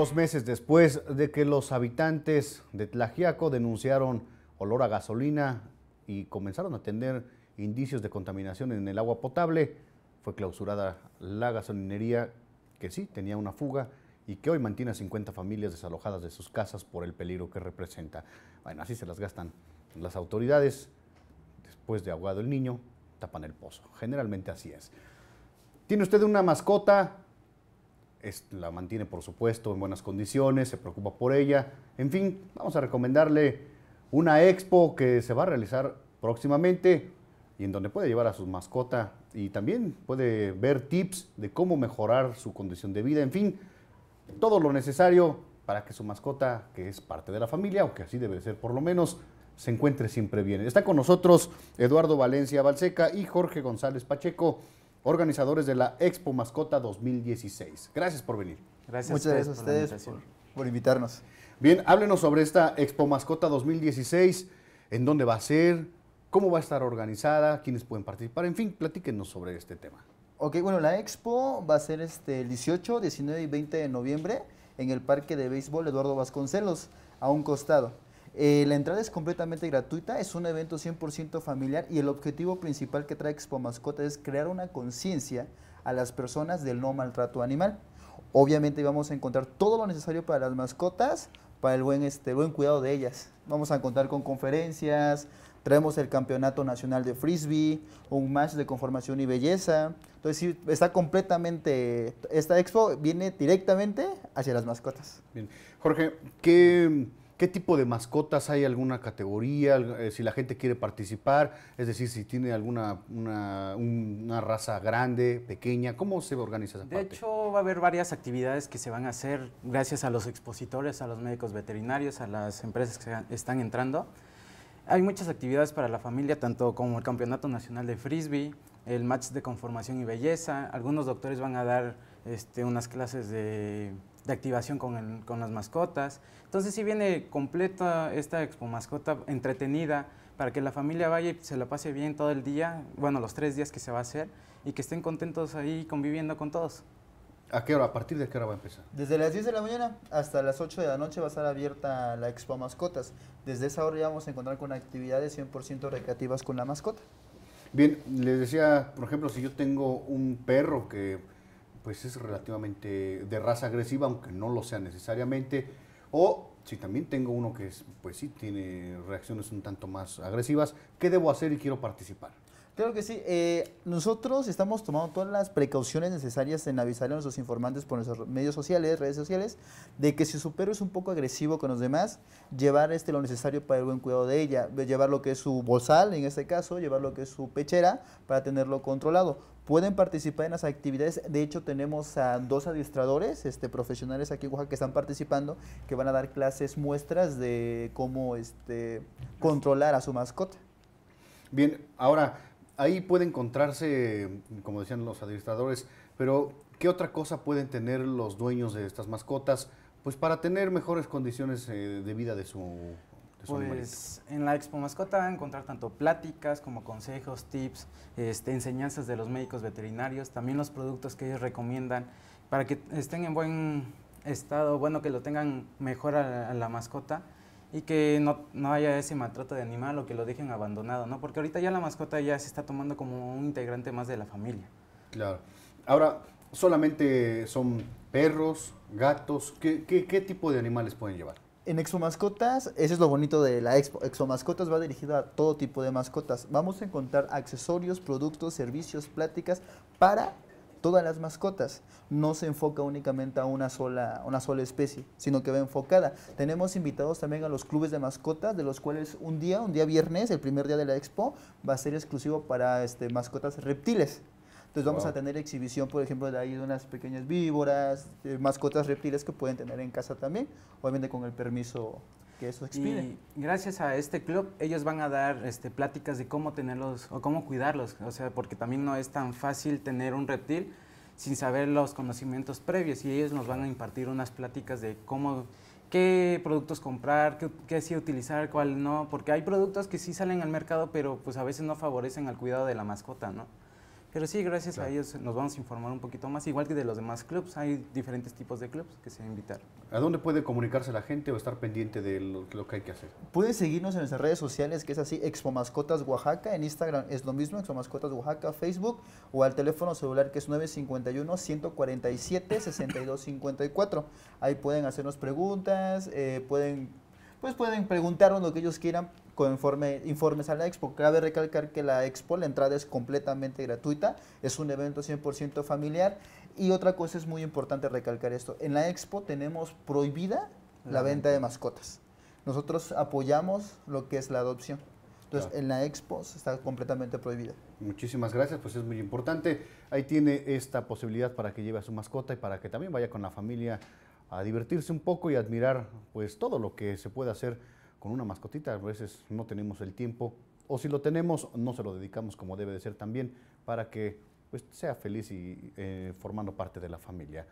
Dos meses después de que los habitantes de Tlajiaco denunciaron olor a gasolina y comenzaron a tener indicios de contaminación en el agua potable, fue clausurada la gasolinería que sí tenía una fuga y que hoy mantiene a 50 familias desalojadas de sus casas por el peligro que representa. Bueno, así se las gastan las autoridades. Después de ahogado el niño, tapan el pozo. Generalmente así es. ¿Tiene usted una mascota? la mantiene por supuesto en buenas condiciones, se preocupa por ella. En fin, vamos a recomendarle una expo que se va a realizar próximamente y en donde puede llevar a su mascota y también puede ver tips de cómo mejorar su condición de vida, en fin, todo lo necesario para que su mascota, que es parte de la familia, o que así debe ser por lo menos, se encuentre siempre bien. Está con nosotros Eduardo Valencia Balseca y Jorge González Pacheco, organizadores de la Expo Mascota 2016. Gracias por venir. Gracias. Muchas gracias a ustedes por, invitarnos. Bien, háblenos sobre esta Expo Mascota 2016, en dónde va a ser, cómo va a estar organizada, quiénes pueden participar, en fin, platíquenos sobre este tema. Ok, bueno, la expo va a ser este, el 18, 19 y 20 de noviembre en el Parque de Béisbol Eduardo Vasconcelos, a un costado. Eh, la entrada es completamente gratuita, es un evento 100% familiar y el objetivo principal que trae Expo Mascota es crear una conciencia a las personas del no maltrato animal. Obviamente vamos a encontrar todo lo necesario para las mascotas, para el buen, este, buen cuidado de ellas. Vamos a contar con conferencias, traemos el Campeonato Nacional de Frisbee, un match de conformación y belleza. Entonces está completamente, esta expo viene directamente hacia las mascotas. Bien. Jorge, ¿qué... ¿Qué tipo de mascotas? ¿Hay alguna categoría? Eh, si la gente quiere participar, es decir, si tiene alguna una, raza grande, pequeña, ¿cómo se organiza esa de parte? De hecho, va a haber varias actividades que se van a hacer gracias a los expositores, a los médicos veterinarios, a las empresas que están entrando. Hay muchas actividades para la familia, tanto como el Campeonato Nacional de Frisbee, el Match de Conformación y Belleza. Algunos doctores van a dar este, unas clases de de activación con, con, las mascotas. Entonces si viene completa esta expo mascota entretenida para que la familia vaya y se la pase bien todo el día, bueno, los tres días que se va a hacer, y que estén contentos ahí conviviendo con todos. ¿A qué hora? ¿A partir de qué hora va a empezar? Desde las 10 de la mañana hasta las 8 de la noche va a estar abierta la Expo Mascotas. Desde esa hora ya vamos a encontrar con actividades 100% recreativas con la mascota. Bien, les decía, por ejemplo, si yo tengo un perro que pues es relativamente de raza agresiva, aunque no lo sea necesariamente, o si también tengo uno que es, pues sí tiene reacciones un tanto más agresivas, ¿qué debo hacer y quiero participar? Claro que sí. Eh, nosotros estamos tomando todas las precauciones necesarias en avisar a nuestros informantes por nuestros medios sociales, redes sociales, de que si su perro es un poco agresivo con los demás, llevar este, lo necesario para el buen cuidado de ella, llevar lo que es su bozal, en este caso, llevar lo que es su pechera, para tenerlo controlado. Pueden participar en las actividades. De hecho, tenemos a dos administradores este, profesionales aquí en Oaxaca que están participando, que van a dar clases, muestras de cómo este, controlar a su mascota. Bien, ahora ahí puede encontrarse, como decían los administradores, pero ¿qué otra cosa pueden tener los dueños de estas mascotas pues para tener mejores condiciones eh, de vida de su, de Pues en la Expo Mascota van a encontrar tanto pláticas como consejos, tips, este, enseñanzas de los médicos veterinarios, también los productos que ellos recomiendan para que estén en buen estado, bueno que lo tengan mejor a la mascota y que no, no, haya ese maltrato de animal o que lo dejen abandonado, ¿no? Porque ahorita ya la mascota ya se está tomando como un integrante más de la familia. Claro. Ahora, ¿solamente son perros, gatos? ¿Qué, tipo de animales pueden llevar? En Exomascotas, ese es lo bonito de la expo. Exomascotas va dirigido a todo tipo de mascotas. Vamos a encontrar accesorios, productos, servicios, pláticas para todas las mascotas. No se enfoca únicamente a una sola, una sola especie, sino que va enfocada. Tenemos invitados también a los clubes de mascotas, de los cuales un día, un día viernes, el primer día de la expo, va a ser exclusivo para este, mascotas reptiles. Entonces vamos a tener exhibición, por ejemplo, de ahí de unas pequeñas víboras, mascotas reptiles que pueden tener en casa también, obviamente con el permiso eso Y gracias a este club, ellos van a dar este, pláticas de cómo tenerlos o cómo cuidarlos, o sea, porque también no es tan fácil tener un reptil sin saber los conocimientos previos y ellos nos van a impartir unas pláticas de cómo qué productos comprar, qué, qué, sí utilizar, cuál no, porque hay productos que sí salen al mercado, pero pues a veces no favorecen al cuidado de la mascota, ¿no? Pero sí, gracias a ellos nos vamos a informar un poquito más, igual que de los demás clubs. Hay diferentes tipos de clubs que se invitar. ¿A dónde puede comunicarse la gente o estar pendiente de lo, que hay que hacer? Pueden seguirnos en nuestras redes sociales, que es así, Expo Mascotas Oaxaca. En Instagram es lo mismo, Expo Mascotas Oaxaca, Facebook, o al teléfono celular que es 951-147-6254. Ahí pueden hacernos preguntas, eh, pueden, pues pueden preguntarnos lo que ellos quieran informes a la expo. Cabe recalcar que la expo, la entrada es completamente gratuita, es un evento 100% familiar. Y otra cosa es muy importante recalcar esto, en la expo tenemos prohibida la, venta de mascotas. Nosotros apoyamos lo que es la adopción. Entonces, en la expo está completamente prohibida. Muchísimas gracias, pues es muy importante. Ahí tiene esta posibilidad para que lleve a su mascota y para que también vaya con la familia a divertirse un poco y admirar pues todo lo que se puede hacer con una mascotita. A veces no tenemos el tiempo, o si lo tenemos, no se lo dedicamos como debe de ser también, para que pues, sea feliz y eh, formando parte de la familia.